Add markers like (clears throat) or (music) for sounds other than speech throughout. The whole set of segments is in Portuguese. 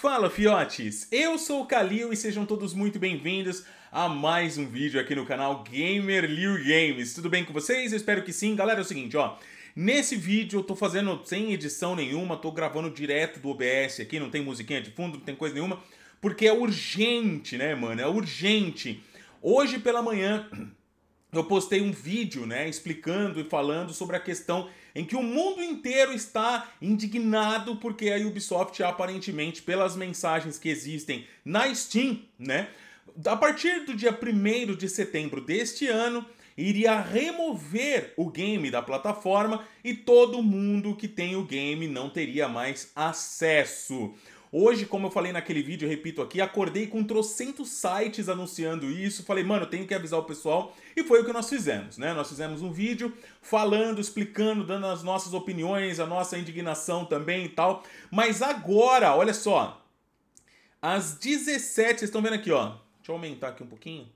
Fala fiotes, eu sou o Kalil e sejam todos muito bem-vindos a mais um vídeo aqui no canal Gamer Liu Games. Tudo bem com vocês? Eu espero que sim. Galera, é o seguinte, ó, nesse vídeo eu tô fazendo sem edição nenhuma, tô gravando direto do OBS aqui, não tem musiquinha de fundo, não tem coisa nenhuma, porque é urgente, né, mano? É urgente. Hoje pela manhã (clears throat) eu postei um vídeo, né, explicando e falando sobre a questão em que o mundo inteiro está indignado porque a Ubisoft aparentemente pelas mensagens que existem na Steam, né, a partir do dia 1 de setembro deste ano, iria remover o game da plataforma e todo mundo que tem o game não teria mais acesso. Hoje, como eu falei naquele vídeo, repito aqui, acordei com trocentos sites anunciando isso. Falei, mano, tenho que avisar o pessoal. E foi o que nós fizemos, né? Nós fizemos um vídeo falando, explicando, dando as nossas opiniões, a nossa indignação também e tal. Mas agora, olha só. Às 17, vocês estão vendo aqui, ó. Deixa eu aumentar aqui um pouquinho.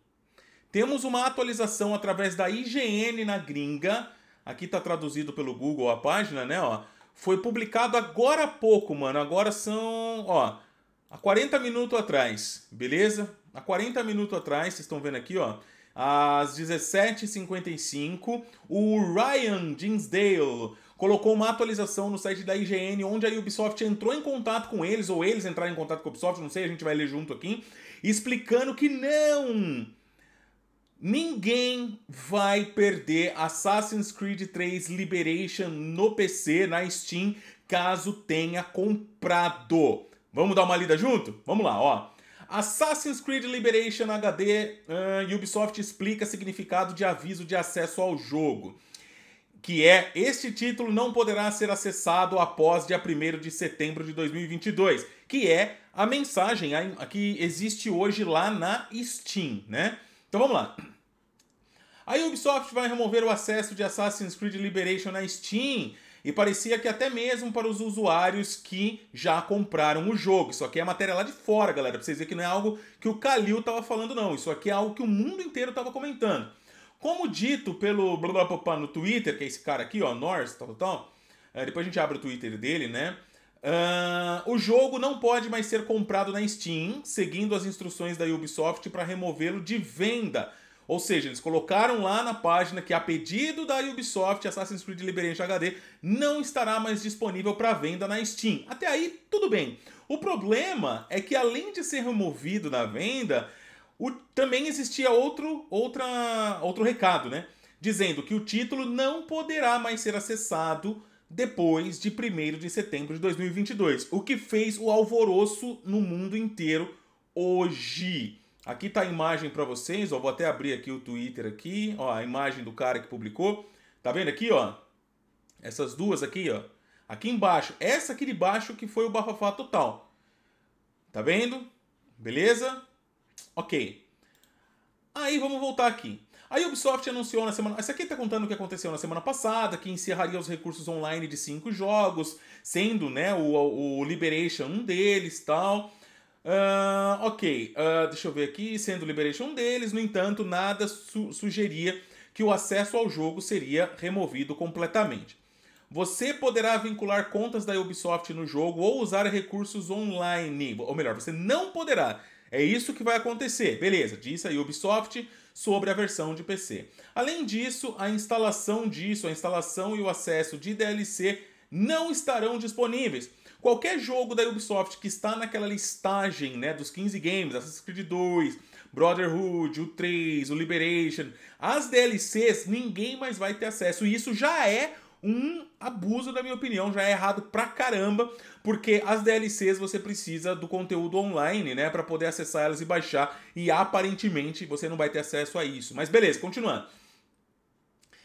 Temos uma atualização através da IGN na gringa. Aqui está traduzido pelo Google a página, né? Ó, foi publicado agora há pouco, mano. Agora são, ó, há 40 minutos atrás, beleza? Há 40 minutos atrás, vocês estão vendo aqui, ó, às 17h55, o Ryan Dinsdale colocou uma atualização no site da IGN, onde a Ubisoft entrou em contato com eles, ou eles entraram em contato com a Ubisoft, não sei, a gente vai ler junto aqui, explicando que não Ninguém vai perder Assassin's Creed 3 Liberation no PC, na Steam, caso tenha comprado. Vamos dar uma lida junto? Vamos lá, ó. Assassin's Creed Liberation HD, uh, ah, Ubisoft explica significado de aviso de acesso ao jogo, que é este título não poderá ser acessado após dia 1 de setembro de 2022, que é a mensagem que existe hoje lá na Steam, né? Então vamos lá. A Ubisoft vai remover o acesso de Assassin's Creed Liberation na Steam e parecia que até mesmo para os usuários que já compraram o jogo. Isso aqui é matéria lá de fora, galera, pra vocês verem que não é algo que o Kalil estava falando, não. Isso aqui é algo que o mundo inteiro estava comentando. Como dito pelo Blá no Twitter, que é esse cara aqui, ó, Norse, tal, tal, tal. É, depois a gente abre o Twitter dele, né? Uh, o jogo não pode mais ser comprado na Steam, seguindo as instruções da Ubisoft para removê-lo de venda. Ou seja, eles colocaram lá na página que, a pedido da Ubisoft, Assassin's Creed Liberation HD não estará mais disponível para venda na Steam. Até aí, tudo bem. O problema é que, além de ser removido da venda, o, também existia outro, outra, outro recado, né? Dizendo que o título não poderá mais ser acessado depois de 1 de setembro de 2022, o que fez o alvoroço no mundo inteiro hoje. Aqui tá a imagem para vocês, ó, vou até abrir aqui o Twitter aqui, ó, a imagem do cara que publicou. Tá vendo aqui, ó? Essas duas aqui, ó. Aqui embaixo, essa aqui de baixo que foi o bafafá total. Tá vendo? Beleza? OK. Aí vamos voltar aqui. A Ubisoft anunciou na semana. essa aqui tá contando o que aconteceu na semana passada, que encerraria os recursos online de cinco jogos, sendo né, o, o Liberation um deles tal. Uh, ok, uh, deixa eu ver aqui, sendo Liberation um deles, no entanto, nada su sugeria que o acesso ao jogo seria removido completamente. Você poderá vincular contas da Ubisoft no jogo ou usar recursos online. Ou melhor, você não poderá é isso que vai acontecer. Beleza, disse a Ubisoft sobre a versão de PC. Além disso, a instalação disso, a instalação e o acesso de DLC não estarão disponíveis. Qualquer jogo da Ubisoft que está naquela listagem né, dos 15 games, Assassin's Creed 2, Brotherhood, o 3, o Liberation, as DLCs, ninguém mais vai ter acesso. E isso já é um abuso, na minha opinião, já é errado pra caramba, porque as DLCs você precisa do conteúdo online, né, para poder acessar elas e baixar, e aparentemente você não vai ter acesso a isso. Mas beleza, continuando.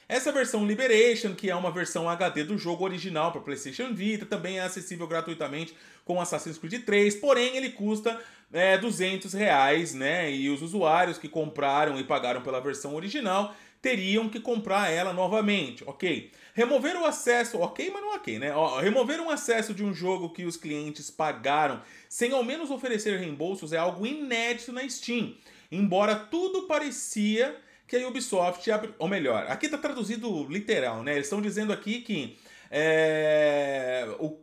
Essa versão Liberation, que é uma versão HD do jogo original para PlayStation Vita, também é acessível gratuitamente com Assassin's Creed 3, porém ele custa é, 200 reais, né? E os usuários que compraram e pagaram pela versão original teriam que comprar ela novamente, ok? Remover o acesso, ok, mas não ok, né? Ó, remover um acesso de um jogo que os clientes pagaram sem ao menos oferecer reembolsos é algo inédito na Steam, embora tudo parecia que a Ubisoft, ou melhor, aqui está traduzido literal, né? Eles estão dizendo aqui que é, o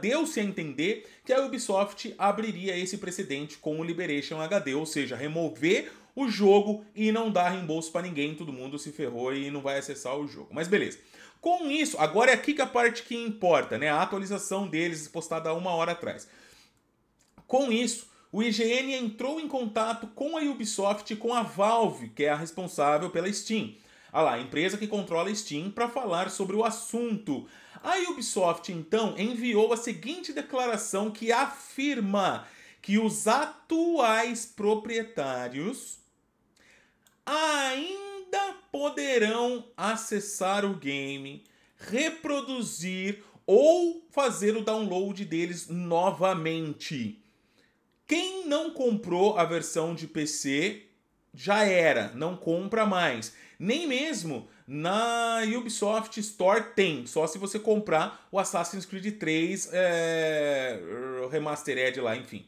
deu-se a entender que a Ubisoft abriria esse precedente com o Liberation HD, ou seja, remover o jogo e não dá reembolso para ninguém, todo mundo se ferrou e não vai acessar o jogo. Mas beleza. Com isso, agora é aqui que a parte que importa, né? A atualização deles postada há uma hora atrás. Com isso, o IGN entrou em contato com a Ubisoft e com a Valve, que é a responsável pela Steam. Ah lá, a empresa que controla a Steam, para falar sobre o assunto. A Ubisoft, então, enviou a seguinte declaração que afirma que os atuais proprietários ainda poderão acessar o game, reproduzir ou fazer o download deles novamente. Quem não comprou a versão de PC já era, não compra mais. Nem mesmo na Ubisoft Store tem, só se você comprar o Assassin's Creed 3 é, eh, Remastered lá, enfim.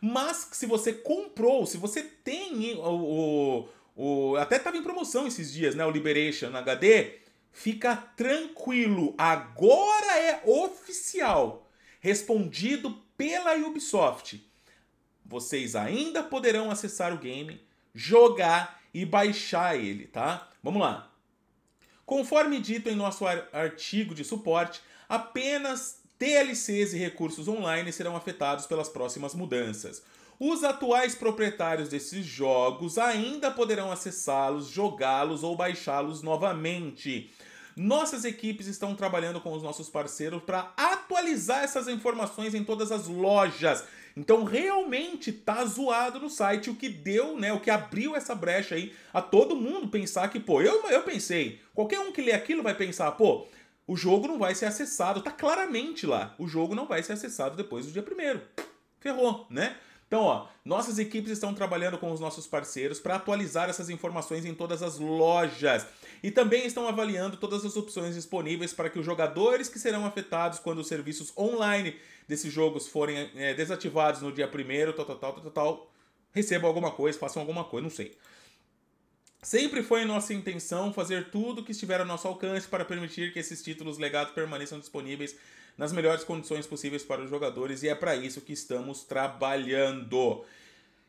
Mas se você comprou, se você tem o, o o, até estava em promoção esses dias, né? O Liberation HD. Fica tranquilo, agora é oficial. Respondido pela Ubisoft. Vocês ainda poderão acessar o game, jogar e baixar ele, tá? Vamos lá. Conforme dito em nosso artigo de suporte, apenas DLCs e recursos online serão afetados pelas próximas mudanças. Os atuais proprietários desses jogos ainda poderão acessá-los, jogá-los ou baixá-los novamente. Nossas equipes estão trabalhando com os nossos parceiros para atualizar essas informações em todas as lojas. Então realmente tá zoado no site o que deu, né? O que abriu essa brecha aí a todo mundo pensar que, pô, eu, eu pensei, qualquer um que lê aquilo vai pensar, pô, o jogo não vai ser acessado, tá claramente lá. O jogo não vai ser acessado depois do dia primeiro. Ferrou, né? Então, ó, nossas equipes estão trabalhando com os nossos parceiros para atualizar essas informações em todas as lojas e também estão avaliando todas as opções disponíveis para que os jogadores que serão afetados quando os serviços online desses jogos forem é, desativados no dia 1 tal, tal, tal, tal, tal, recebam alguma coisa, façam alguma coisa, não sei. Sempre foi nossa intenção fazer tudo que estiver ao nosso alcance para permitir que esses títulos legados permaneçam disponíveis nas melhores condições possíveis para os jogadores e é para isso que estamos trabalhando.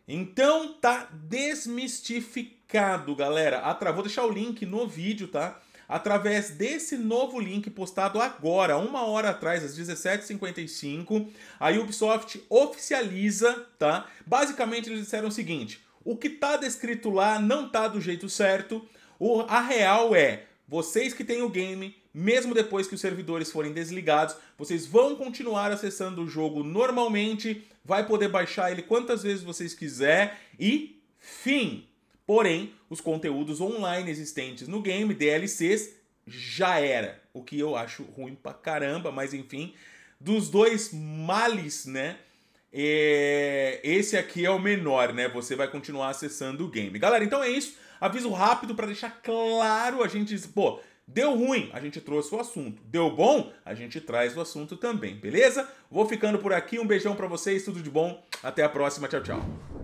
Então tá desmistificado, galera. Atra... Vou deixar o link no vídeo, tá? Através desse novo link postado agora, uma hora atrás, às 17h55, a Ubisoft oficializa, tá? Basicamente eles disseram o seguinte: o que tá descrito lá não tá do jeito certo. O, a real é, vocês que têm o game mesmo depois que os servidores forem desligados, vocês vão continuar acessando o jogo normalmente, vai poder baixar ele quantas vezes vocês quiser e fim. Porém, os conteúdos online existentes no game, DLCs, já era, o que eu acho ruim pra caramba, mas enfim, dos dois males, né? É, esse aqui é o menor, né? Você vai continuar acessando o game. Galera, então é isso. Aviso rápido para deixar claro, a gente, pô, Deu ruim, a gente trouxe o assunto. Deu bom, a gente traz o assunto também, beleza? Vou ficando por aqui, um beijão para vocês, tudo de bom. Até a próxima, tchau, tchau.